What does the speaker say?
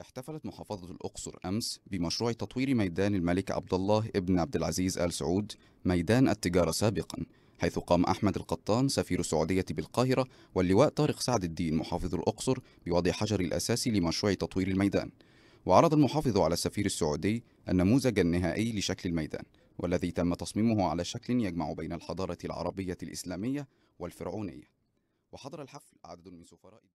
احتفلت محافظة الأقصر أمس بمشروع تطوير ميدان الملك عبد الله ابن عبد العزيز آل سعود ميدان التجارة سابقا حيث قام أحمد القطان سفير السعودية بالقاهرة واللواء طارق سعد الدين محافظ الأقصر بوضع حجر الأساسي لمشروع تطوير الميدان وعرض المحافظ على السفير السعودي النموذج النهائي لشكل الميدان والذي تم تصميمه على شكل يجمع بين الحضارة العربية الإسلامية والفرعونية وحضر الحفل عدد من سفراء